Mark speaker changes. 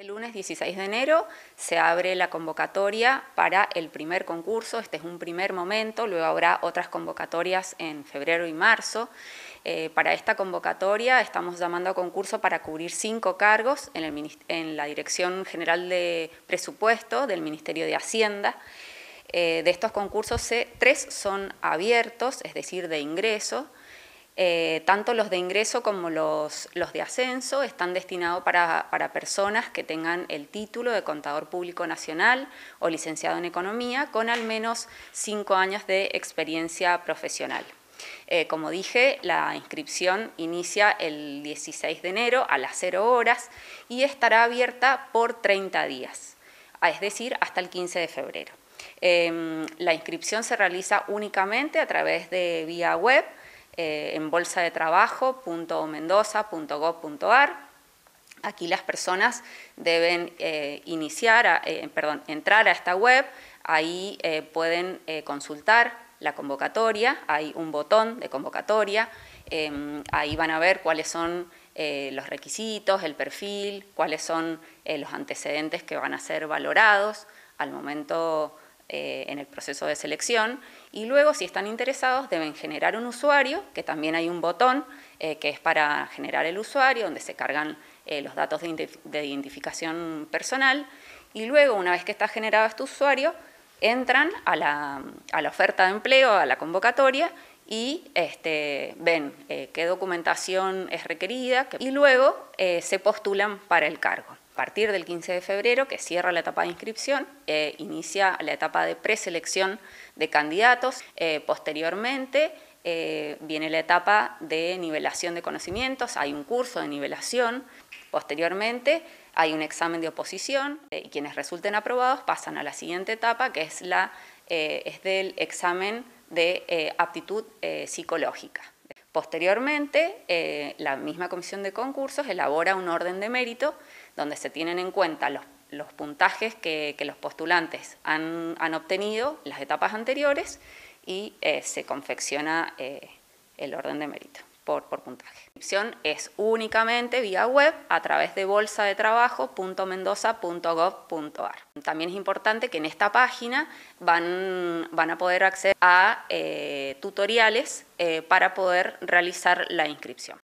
Speaker 1: El este lunes 16 de enero se abre la convocatoria para el primer concurso, este es un primer momento, luego habrá otras convocatorias en febrero y marzo. Eh, para esta convocatoria estamos llamando a concurso para cubrir cinco cargos en, la Dirección General de Presupuesto del Ministerio de Hacienda. Eh, de estos concursos, tres son abiertos, es decir, de ingreso, eh, tanto los de ingreso como los, de ascenso están destinados para, personas que tengan el título de contador público nacional o licenciado en economía con al menos cinco años de experiencia profesional. Eh, como dije, la inscripción inicia el 16 de enero a las 0 horas y estará abierta por 30 días, es decir, hasta el 15 de febrero. Em, la inscripción se realiza únicamente a través de vía web eh, en bolsa en bolsadetrabajo.mendoza.gov.ar. Aquí las personas deben eh, iniciar, eh, perdón, entrar a esta web, ahí pueden consultar la convocatoria, hay un botón de convocatoria, em, ahí van a ver cuáles son los requisitos, el perfil, cuáles son los antecedentes que van a ser valorados al momento eh, en el proceso de selección y luego si están interesados deben generar un usuario, que también hay un botón eh, que es para generar el usuario, donde se cargan eh, los datos de, identificación personal y luego una vez que está generado este usuario, entran a la, oferta de empleo, a la convocatoria y este, ven qué documentación es requerida y luego se postulan para el cargo. A partir del 15 de febrero, que cierra la etapa de inscripción, eh, inicia la etapa de preselección de candidatos. Eh, posteriormente eh, viene la etapa de nivelación de conocimientos, hay un curso de nivelación. Posteriormente hay un examen de oposición y quienes resulten aprobados pasan a la siguiente etapa, que es, la, es del examen de aptitud psicológica. Posteriormente, eh, la misma comisión de concursos elabora un orden de mérito donde se tienen en cuenta los, puntajes que, los postulantes han, obtenido obtenido, las etapas anteriores, y eh, se confecciona eh, el orden de mérito por, puntaje. La inscripción es únicamente vía web a través de bolsa de bolsadetrabajo.mendoza.gov.ar. También es importante que en esta página van, van a poder acceder a eh, tutoriales eh, para poder realizar la inscripción.